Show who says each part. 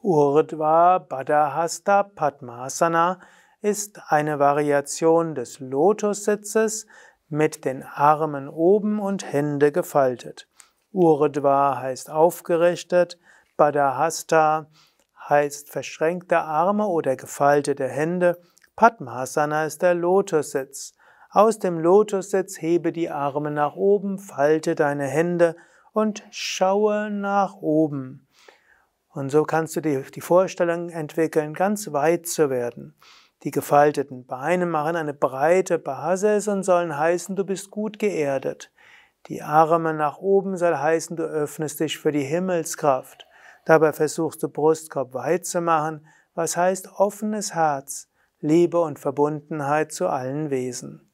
Speaker 1: Urdhva Badahasta Padmasana ist eine Variation des Lotussitzes mit den Armen oben und Hände gefaltet. Urdhva heißt aufgerichtet, Badahasta heißt verschränkte Arme oder gefaltete Hände, Padmasana ist der Lotussitz. Aus dem Lotussitz hebe die Arme nach oben, falte deine Hände und schaue nach oben. Und so kannst du die, die Vorstellung entwickeln, ganz weit zu werden. Die gefalteten Beine machen eine breite Basis und sollen heißen, du bist gut geerdet. Die Arme nach oben soll heißen, du öffnest dich für die Himmelskraft. Dabei versuchst du Brustkorb weit zu machen, was heißt offenes Herz, Liebe und Verbundenheit zu allen Wesen.